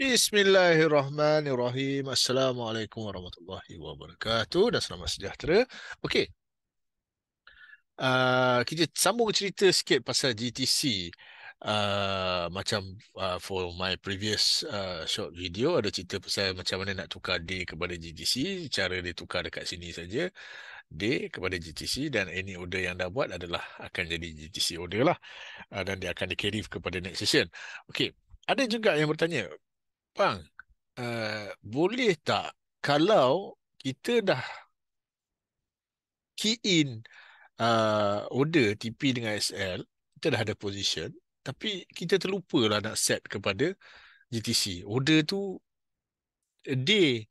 Bismillahirrahmanirrahim. Assalamualaikum warahmatullahi wabarakatuh dan selamat sejahtera. Okey. Uh, ah, kita sambung cerita sikit pasal GTC. Uh, ah, macam uh, for my previous uh, short video ada cerita pasal macam mana nak tukar D kepada GTC, cara dia tukar dekat sini saja. D kepada GTC dan any order yang dah buat adalah akan jadi GTC order lah uh, dan dia akan di carry kepada next session. Okey. Ada juga yang bertanya, Pang uh, eh, boleh tak kalau kita dah key in uh, order TP dengan SL, kita dah ada position, tapi kita terlupalah nak set kepada GTC. Order tu a day.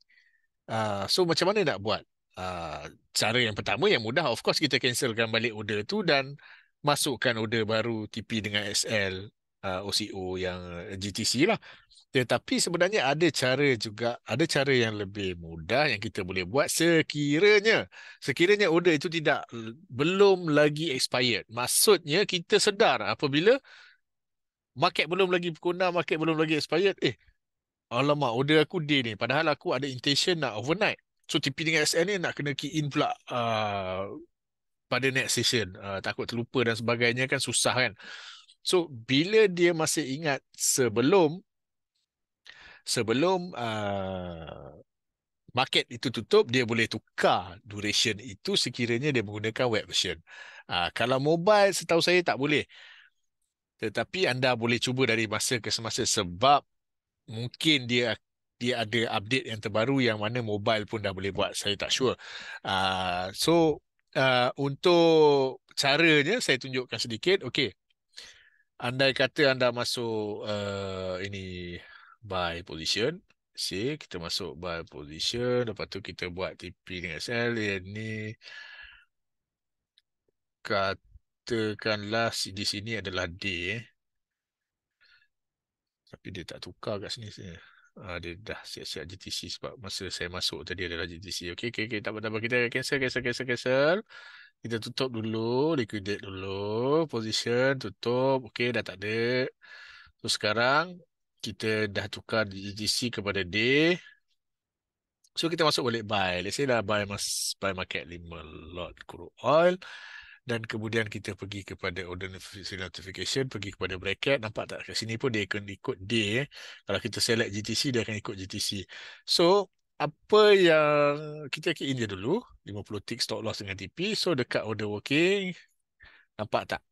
Uh, eh, so macam mana nak buat? Uh, cara yang pertama yang mudah, of course kita cancelkan balik order tu dan masukkan order baru TP dengan SL uh, OCO yang uh, GTC lah. Tetapi sebenarnya ada cara juga, ada cara yang lebih mudah yang kita boleh buat sekiranya sekiranya order itu tidak belum lagi expired. Maksudnya kita sedar apabila market belum lagi berguna, market belum lagi expired, eh alamak order aku day ni padahal aku ada intention nak overnight. So TP dengan SN ni nak kena key in pula uh, pada next session. Uh, takut terlupa dan sebagainya kan susah kan. So bila dia masih ingat sebelum sebelum uh, market itu tutup, dia boleh tukar duration itu sekiranya dia menggunakan web version. Uh, kalau mobile setahu saya tak boleh. Tetapi anda boleh cuba dari masa ke semasa sebab mungkin dia dia ada update yang terbaru yang mana mobile pun dah boleh buat. Saya tak sure. Uh, so uh, untuk caranya saya tunjukkan sedikit. Okey andai kata anda masuk uh, ini buy position see kita masuk buy position lepas tu kita buat TP dengan sell ni katakanlah di sini adalah D eh. tapi dia tak tukar kat sini sini Uh, dia dah siap-siap GTC sebab masa saya masuk tadi adalah GTC. Okey, okey, okey. Tak apa-apa. Kita cancel, cancel, cancel, cancel. Kita tutup dulu, liquidate dulu, position, tutup, okey dah tak ada. So sekarang kita dah tukar GGC kepada D. So kita masuk balik buy. Let's say dah buy, mas, buy market 5 lot crude oil. Dan kemudian kita pergi kepada order notification, pergi kepada bracket. Nampak tak? Kat sini pun dia akan ikut D. Kalau kita select GTC, dia akan ikut GTC. So, apa yang kita kira dia dulu 50 tick stop loss dengan TP so dekat order working nampak tak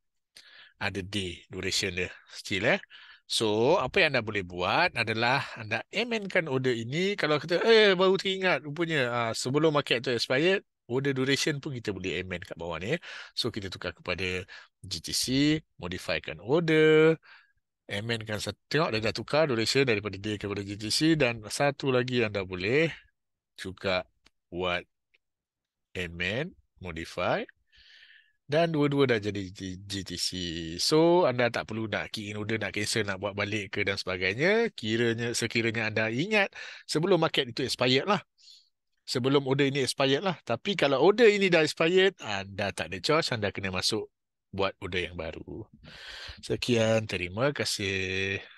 ada D duration dia still eh so apa yang anda boleh buat adalah anda amendkan order ini kalau kata eh baru teringat rupanya uh, sebelum market tu expired order duration pun kita boleh amend kat bawah ni eh. so kita tukar kepada GTC modifikan order Amin kan satu tengok dia dah tukar duration daripada day kepada GTC dan satu lagi anda boleh juga buat amend modify dan dua-dua dah jadi GTC. So anda tak perlu nak key in order nak cancel nak buat balik ke dan sebagainya. Kiranya sekiranya anda ingat sebelum market itu expired lah. Sebelum order ini expired lah. Tapi kalau order ini dah expired, anda tak ada choice. Anda kena masuk buat benda yang baru. Hmm. Sekian, terima kasih.